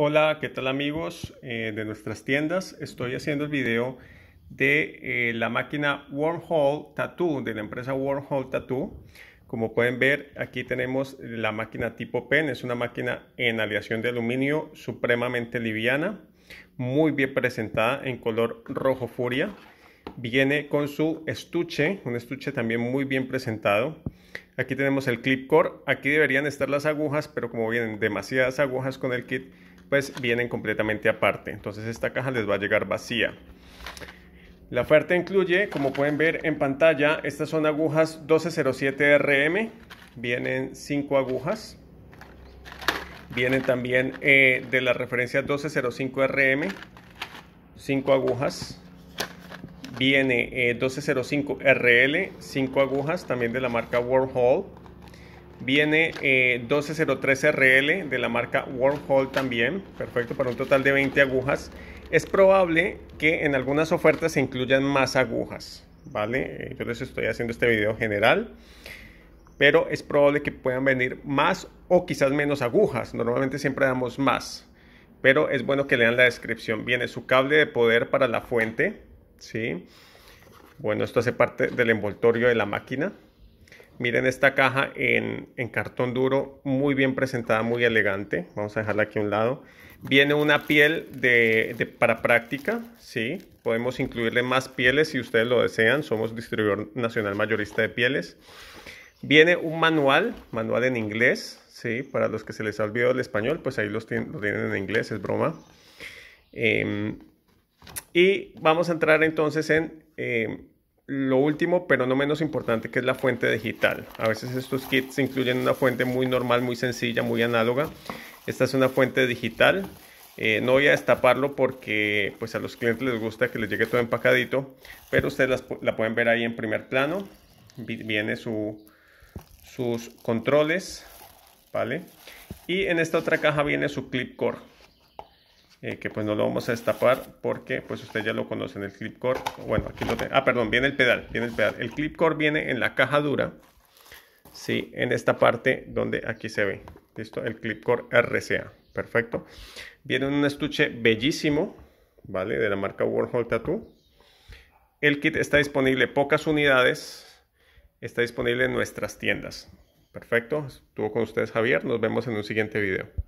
Hola, ¿qué tal amigos eh, de nuestras tiendas? Estoy haciendo el video de eh, la máquina Wormhole Tattoo, de la empresa Warhol Tattoo. Como pueden ver, aquí tenemos la máquina tipo PEN. Es una máquina en aleación de aluminio supremamente liviana, muy bien presentada en color rojo furia. Viene con su estuche, un estuche también muy bien presentado. Aquí tenemos el clip core. Aquí deberían estar las agujas, pero como vienen demasiadas agujas con el kit, pues vienen completamente aparte. Entonces esta caja les va a llegar vacía. La oferta incluye, como pueden ver en pantalla, estas son agujas 1207RM, vienen 5 agujas. Vienen también eh, de la referencia 1205RM, 5 agujas. Viene 1205RL, eh, 5 agujas, también de la marca Warhol. Viene 1203RL eh, de la marca Wormhole también, perfecto, para un total de 20 agujas. Es probable que en algunas ofertas se incluyan más agujas, ¿vale? Eh, yo les estoy haciendo este video general, pero es probable que puedan venir más o quizás menos agujas. Normalmente siempre damos más, pero es bueno que lean la descripción. Viene su cable de poder para la fuente, ¿sí? Bueno, esto hace parte del envoltorio de la máquina. Miren esta caja en, cartón duro, muy bien presentada, muy elegante. Vamos a dejarla aquí a un lado. Viene una piel de, para práctica, ¿sí? Podemos incluirle más pieles si ustedes lo desean. Somos distribuidor nacional mayorista de pieles. Viene un manual, manual en inglés, ¿sí? Para los que se les ha olvidado el español, pues ahí los lo tienen en inglés, es broma. Em, y vamos a entrar entonces en... Em, lo último, pero no menos importante, que es la fuente digital. A veces estos kits incluyen una fuente muy normal, muy sencilla, muy análoga. Esta es una fuente digital. Eh, no voy a destaparlo porque pues a los clientes les gusta que les llegue todo empacadito, pero ustedes la pueden ver ahí en primer plano. Viene sus controles, ¿vale? Y en esta otra caja viene su clip core. Eh, que pues no lo vamos a destapar porque pues usted ya lo conoce el clip core bueno aquí lo tengo ah perdón viene el pedal viene el pedal el clip core viene en la caja dura sí en esta parte donde aquí se ve listo el clip core RCA perfecto viene en un estuche bellísimo vale de la marca Warhol Tattoo el kit está disponible pocas unidades está disponible en nuestras tiendas perfecto estuvo con ustedes Javier nos vemos en un siguiente video